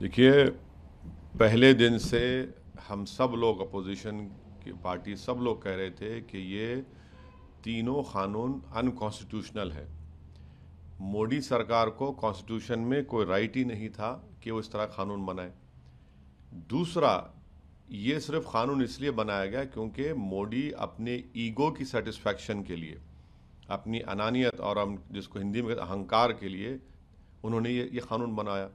देखिए पहले दिन से हम सब लोग अपोजिशन की पार्टी सब लोग कह रहे थे कि ये तीनों कानून अनकॉन्स्टिट्यूशनल है मोदी सरकार को कॉन्स्टिट्यूशन में कोई राइट ही नहीं था कि वो इस तरह कानून बनाए दूसरा ये सिर्फ कानून इसलिए बनाया गया क्योंकि मोदी अपने ईगो की सेटिस्फैक्शन के लिए अपनी अनानियत और हम जिसको हिंदी में अहंकार के लिए उन्होंने ये ये कानून बनाया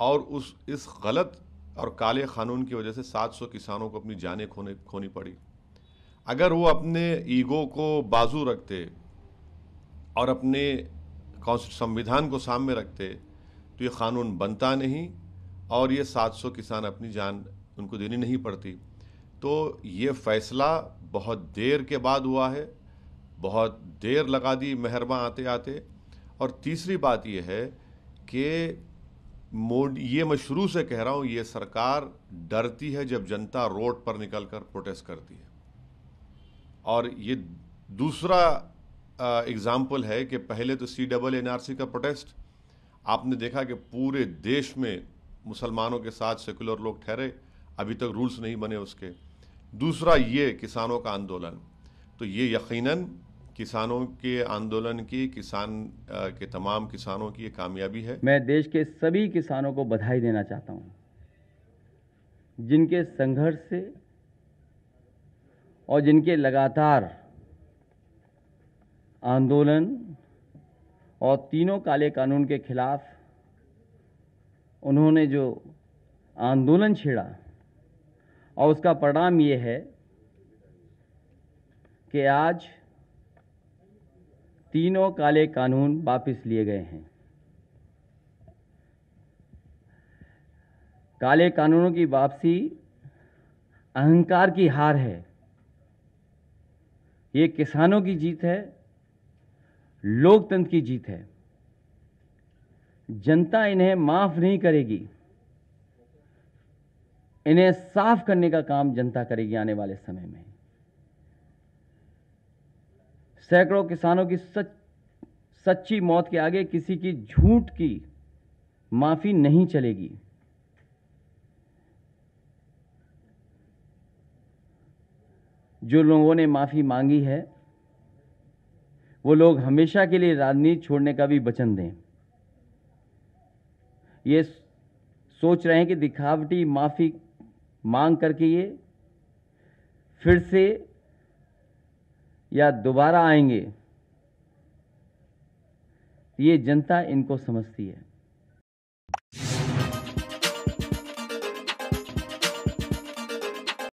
और उस इस गलत और काले कानून की वजह से 700 किसानों को अपनी जानें खोने खोनी पड़ी अगर वो अपने ईगो को बाजू रखते और अपने संविधान को सामने रखते तो ये कानून बनता नहीं और ये 700 किसान अपनी जान उनको देनी नहीं पड़ती तो ये फैसला बहुत देर के बाद हुआ है बहुत देर लगा दी मेहरबा आते आते और तीसरी बात यह है कि मोड ये मैं शुरू से कह रहा हूं ये सरकार डरती है जब जनता रोड पर निकलकर प्रोटेस्ट करती है और ये दूसरा एग्जाम्पल है कि पहले तो सी डबल एन का प्रोटेस्ट आपने देखा कि पूरे देश में मुसलमानों के साथ सेकुलर लोग ठहरे अभी तक रूल्स नहीं बने उसके दूसरा ये किसानों का आंदोलन तो ये यकीनन किसानों के आंदोलन की किसान के तमाम किसानों की ये कामयाबी है मैं देश के सभी किसानों को बधाई देना चाहता हूँ जिनके संघर्ष से और जिनके लगातार आंदोलन और तीनों काले कानून के खिलाफ उन्होंने जो आंदोलन छेड़ा और उसका परिणाम ये है कि आज तीनों काले कानून वापस लिए गए हैं काले कानूनों की वापसी अहंकार की हार है ये किसानों की जीत है लोकतंत्र की जीत है जनता इन्हें माफ नहीं करेगी इन्हें साफ करने का काम जनता करेगी आने वाले समय में सैकड़ों किसानों की सच सच्ची मौत के आगे किसी की झूठ की माफी नहीं चलेगी जो लोगों ने माफी मांगी है वो लोग हमेशा के लिए राजनीति छोड़ने का भी वचन दें ये सोच रहे हैं कि दिखावटी माफी मांग करके ये फिर से या दोबारा आएंगे ये जनता इनको समझती है